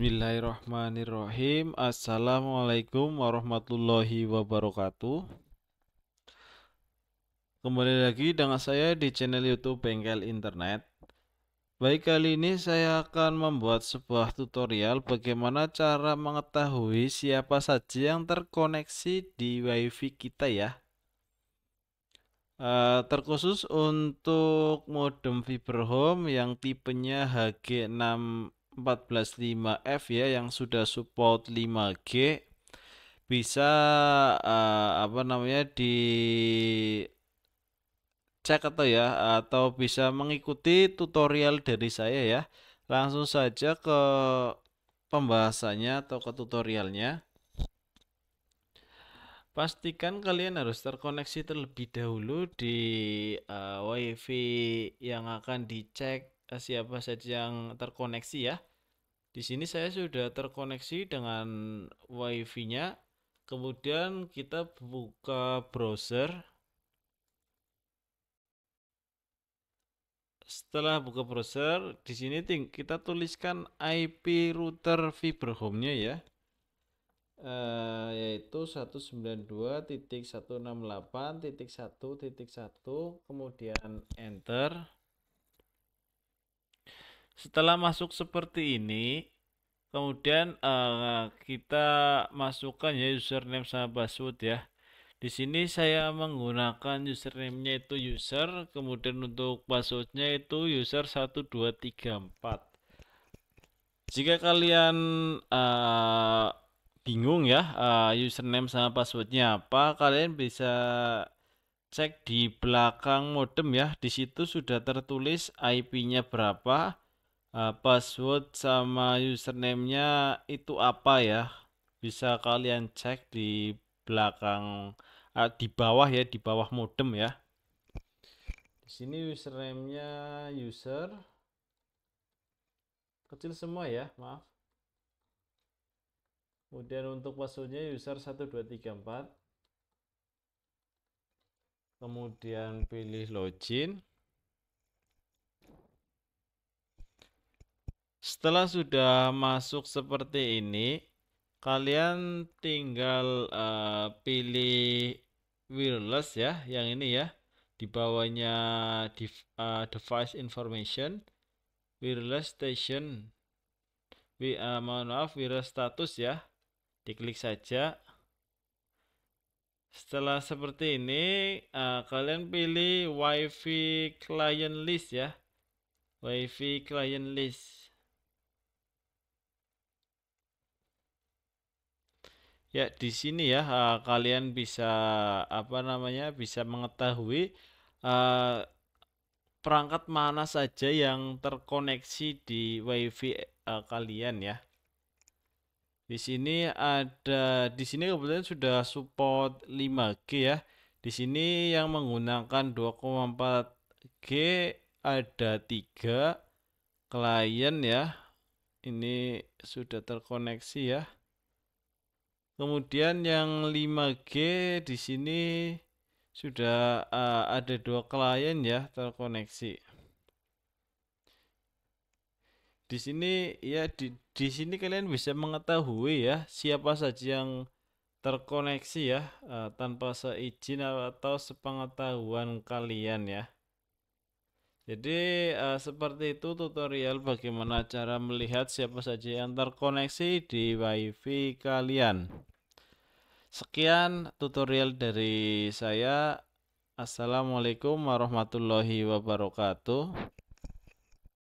Bismillahirrahmanirrahim. Assalamualaikum warahmatullahi wabarakatuh. Kembali lagi dengan saya di channel YouTube Bengkel Internet. Baik, kali ini saya akan membuat sebuah tutorial bagaimana cara mengetahui siapa saja yang terkoneksi di WiFi kita ya. Eh, terkhusus untuk modem fiber home yang tipenya HG6 145F ya yang sudah support 5G bisa uh, apa namanya di cek atau ya atau bisa mengikuti tutorial dari saya ya langsung saja ke pembahasannya atau ke tutorialnya pastikan kalian harus terkoneksi terlebih dahulu di uh, wifi yang akan dicek eh, siapa saja yang terkoneksi ya di sini saya sudah terkoneksi dengan WiFi-nya. Kemudian kita buka browser. Setelah buka browser, di sini kita tuliskan IP router fiber home-nya ya. Uh, yaitu 192.168.1.1 kemudian enter setelah masuk seperti ini, kemudian uh, kita masukkan ya username sama password ya. Di sini saya menggunakan username-nya itu user, kemudian untuk passwordnya itu user 1234. Jika kalian uh, bingung ya uh, username sama passwordnya apa, kalian bisa cek di belakang modem ya. Di situ sudah tertulis IP-nya berapa, Eh, password sama username-nya itu apa ya? Bisa kalian cek di belakang, eh, di bawah ya, di bawah modem ya. Di sini username-nya user kecil semua ya, maaf. Kemudian untuk passwordnya user 1234. Kemudian pilih login. Setelah sudah masuk seperti ini, kalian tinggal uh, pilih wireless ya, yang ini ya. Di bawahnya div, uh, device information, wireless station. Wi, uh, mohon maaf, wireless status ya. Diklik saja. Setelah seperti ini, uh, kalian pilih WiFi client list ya. WiFi client list Ya, di sini ya, eh, kalian bisa, apa namanya, bisa mengetahui, eh, perangkat mana saja yang terkoneksi di WiFi, eh, kalian ya. Di sini ada di sini kebetulan sudah support 5G ya. Di sini yang menggunakan 2,4G ada tiga klien ya. Ini sudah terkoneksi ya. Kemudian yang 5G di sini sudah uh, ada dua klien ya terkoneksi. Di sini ya di di sini kalian bisa mengetahui ya siapa saja yang terkoneksi ya uh, tanpa seizin atau sepengetahuan kalian ya. Jadi uh, seperti itu tutorial bagaimana cara melihat siapa saja yang terkoneksi di WiFi kalian. Sekian tutorial dari saya. Assalamualaikum warahmatullahi wabarakatuh.